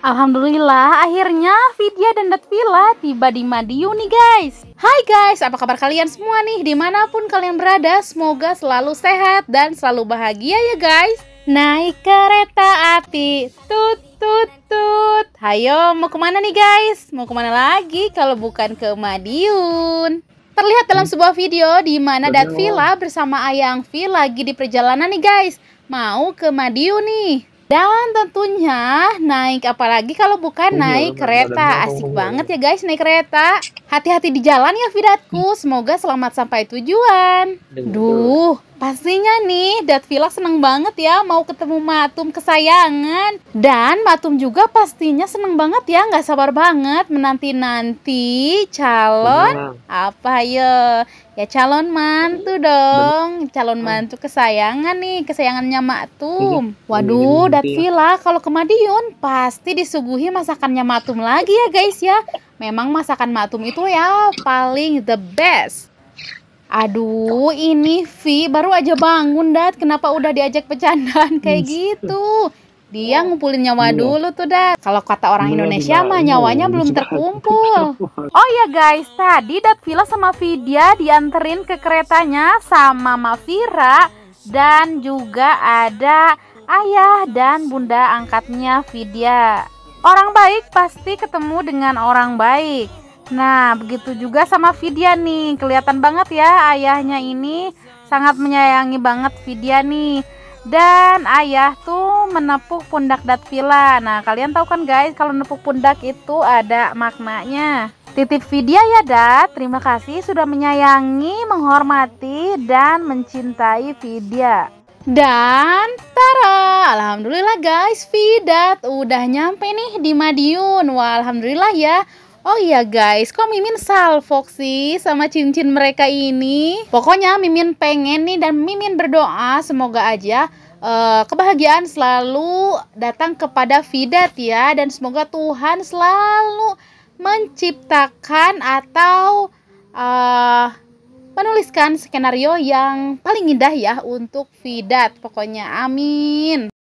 Alhamdulillah, akhirnya Vidya dan Datvila tiba di Madiun nih guys. Hai guys, apa kabar kalian semua nih? Dimanapun kalian berada, semoga selalu sehat dan selalu bahagia ya guys. Naik kereta api, tut tut tut. Hayo, mau kemana nih guys? Mau kemana lagi kalau bukan ke Madiun? Terlihat dalam sebuah video di mana Datvila bersama Ayang Vi lagi di perjalanan nih guys. Mau ke Madiun nih. Dan tentunya naik apalagi kalau bukan iya, naik kereta. Asik banget ya guys naik kereta. Hati-hati di jalan ya Fidatku. Hmm. Semoga selamat sampai tujuan. Duh, pastinya nih Dat Vila seneng banget ya mau ketemu Matum kesayangan. Dan Matum juga pastinya seneng banget ya nggak sabar banget menanti-nanti calon apa ya ya calon mantu dong calon mantu kesayangan nih kesayangannya Matum iya. waduh iya, Madiun. Iya. villa, kalau ke Madiun pasti disuguhi masakannya Matum lagi ya guys ya. Memang masakan Matum itu ya paling the best. Aduh, ini V baru aja bangun, Dat. Kenapa udah diajak bercandaan kayak gitu? Dia oh. ngumpulin nyawa iya. dulu tuh, Dat. Kalau kata orang Indonesia mah nyawanya belum terkumpul. Oh ya guys, tadi Dat Villa sama Vidya dianterin ke keretanya sama Mavira dan juga ada Ayah dan bunda angkatnya Vidya. Orang baik pasti ketemu dengan orang baik. Nah, begitu juga sama Vidya nih. Kelihatan banget ya ayahnya ini sangat menyayangi banget Vidya nih. Dan ayah tuh menepuk pundak Datvila. Nah, kalian tahu kan guys, kalau menepuk pundak itu ada maknanya. Titip Vidya ya Dat, terima kasih sudah menyayangi, menghormati, dan mencintai Vidya. Dan tara, alhamdulillah guys, Vidat udah nyampe nih di Madiun. Wah, alhamdulillah ya. Oh iya guys, kok Mimin salfok sih sama cincin mereka ini? Pokoknya Mimin pengen nih dan Mimin berdoa semoga aja uh, kebahagiaan selalu datang kepada Vidat ya dan semoga Tuhan selalu menciptakan atau uh, menuliskan skenario yang paling indah ya untuk Vidat. Pokoknya amin.